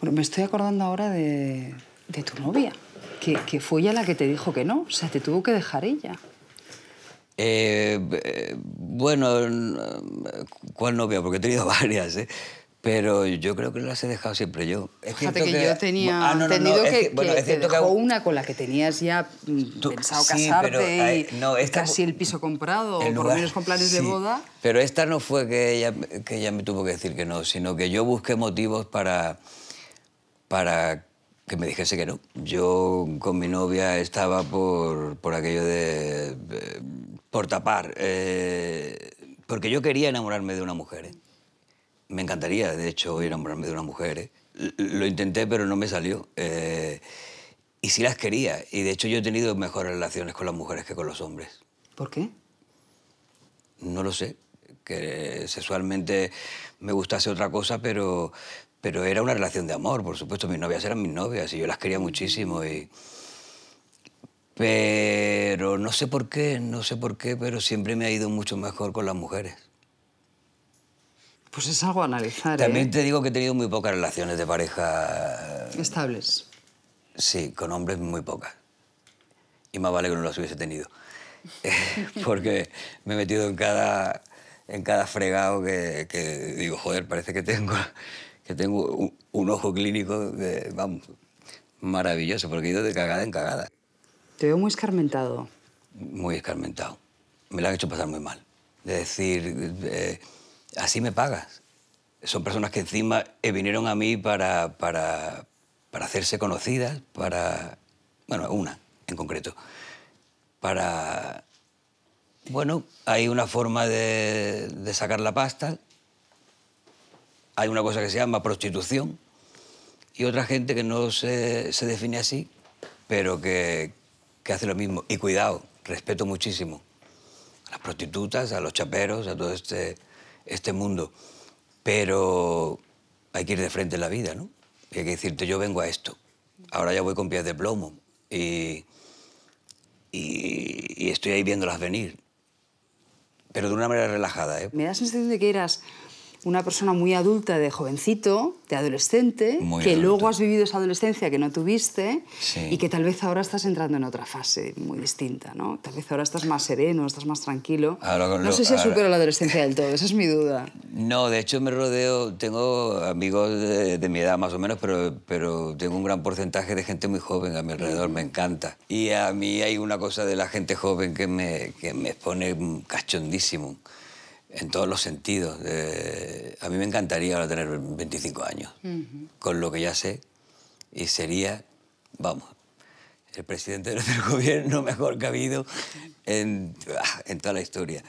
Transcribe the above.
Bueno, me estoy acordando ahora de, tu novia, que, fue ella la que te dijo que no, o sea, te tuvo que dejar ella. Eh, eh, bueno, ¿cuál novia? Porque he tenido varias, ¿eh? Pero yo creo que las he dejado siempre yo. Es Fíjate que, yo tenía ah, entendido que, que, dejó una con la que tenías ya mm, pensado casarte y casi el piso comprado, por lo menos con planes de boda. Pero esta no fue que ella, que ella me tuvo que decir que no, sino que yo busqué motivos para para que me dijese que no. Yo con mi novia estaba por, aquello de... Eh, por tapar. Eh, porque yo quería enamorarme de una mujer. ¿eh? Me encantaría, de hecho, enamorarme de una mujer. Lo intenté, pero no me salió. y sí las quería. Y de hecho yo he tenido mejores relaciones con las mujeres que con los hombres. ¿Por qué? No lo sé. Que sexualmente me gustase otra cosa, pero, pero era una relación de amor, por supuesto. Mis novias eran mis novias y yo las quería muchísimo. Y... Pero no sé por qué, no sé por qué, pero siempre me ha ido mucho mejor con las mujeres. Pues es algo a analizar. También ¿eh? te digo que he tenido muy pocas relaciones de pareja. Eh, Estables. Sí, con hombres muy pocas. Y más vale que no las hubiese tenido. Eh, porque me he metido en cada, en cada fregado que, que digo, joder, parece que tengo que tengo un, ojo clínico, vamos, maravilloso, porque he ido de cagada en cagada. Te veo muy escarmentado. Muy escarmentado. Me la han hecho pasar muy mal. De decir, eh, así me pagas. Son personas que encima eh, vinieron a mí para, para, para hacerse conocidas, para... Bueno, una en concreto. Para... Bueno, hay una forma de, de sacar la pasta hay una cosa que se llama prostitución y otra gente que no se, se define así, pero que, que hace lo mismo. Y cuidado, respeto muchísimo a las prostitutas, a los chaperos, a todo este, este mundo. Pero hay que ir de frente en la vida, ¿no? Y hay que decirte, yo vengo a esto. Ahora ya voy con pies de plomo y, y, y estoy ahí viéndolas venir. Pero de una manera relajada, ¿eh? Me da la sensación de que eras una persona muy adulta de jovencito, de adolescente, que luego has vivido esa adolescencia que no tuviste y que tal vez ahora estás entrando en otra fase muy distinta, ¿no? Tal vez ahora estás más sereno, estás más tranquilo. no sé si supero la adolescencia del todo, esa es mi duda. No, de hecho me rodeo, tengo amigos de, mi edad más o menos, pero, tengo un gran porcentaje de gente muy joven a mi alrededor, me encanta. Y a mí hay una cosa de la gente joven que me, que me pone cachondísimo en todos los sentidos. a mí me encantaría ahora tener 25 años, con lo que ya sé, y sería, vamos, el presidente del gobierno mejor que ha habido en toda la historia.